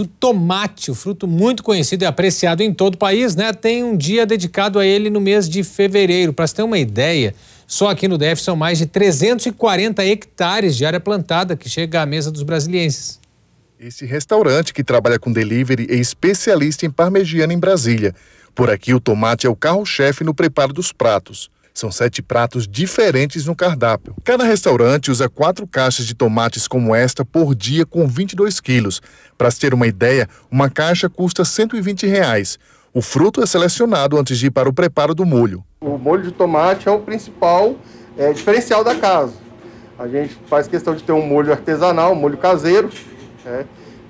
O tomate, o fruto muito conhecido e apreciado em todo o país, né? Tem um dia dedicado a ele no mês de fevereiro. Para você ter uma ideia, só aqui no DF são mais de 340 hectares de área plantada que chega à mesa dos brasilienses. Esse restaurante que trabalha com delivery é especialista em parmegiana em Brasília. Por aqui, o tomate é o carro-chefe no preparo dos pratos. São sete pratos diferentes no cardápio. Cada restaurante usa quatro caixas de tomates como esta por dia com 22 quilos. Para se ter uma ideia, uma caixa custa R$ 120. Reais. O fruto é selecionado antes de ir para o preparo do molho. O molho de tomate é o principal é, diferencial da casa. A gente faz questão de ter um molho artesanal, um molho caseiro. É.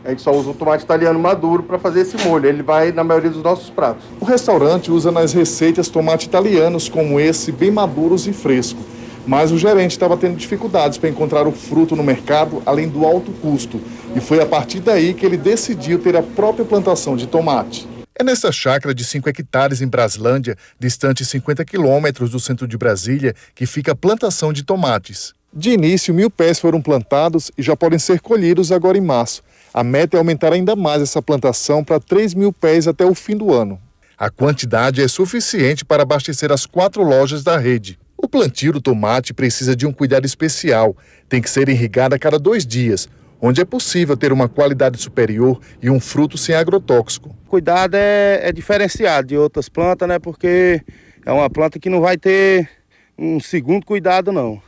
A gente só usa o tomate italiano maduro para fazer esse molho. Ele vai na maioria dos nossos pratos. O restaurante usa nas receitas tomates italianos como esse, bem maduros e fresco. Mas o gerente estava tendo dificuldades para encontrar o fruto no mercado, além do alto custo. E foi a partir daí que ele decidiu ter a própria plantação de tomate. É nessa chácara de 5 hectares em Braslândia, distante 50 quilômetros do centro de Brasília, que fica a plantação de tomates. De início, mil pés foram plantados e já podem ser colhidos agora em março. A meta é aumentar ainda mais essa plantação para 3 mil pés até o fim do ano. A quantidade é suficiente para abastecer as quatro lojas da rede. O plantio do tomate precisa de um cuidado especial. Tem que ser irrigado a cada dois dias, onde é possível ter uma qualidade superior e um fruto sem agrotóxico. O cuidado é, é diferenciado de outras plantas, né? Porque é uma planta que não vai ter um segundo cuidado, não.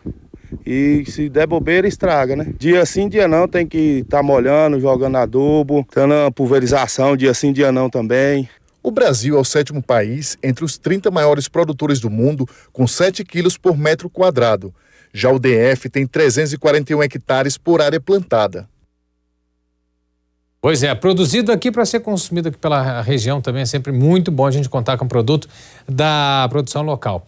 E se der bobeira, estraga, né? Dia sim, dia não, tem que estar tá molhando, jogando adubo, dando pulverização, dia sim, dia não também. O Brasil é o sétimo país entre os 30 maiores produtores do mundo, com 7 quilos por metro quadrado. Já o DF tem 341 hectares por área plantada. Pois é, produzido aqui para ser consumido aqui pela região também é sempre muito bom a gente contar com produto da produção local.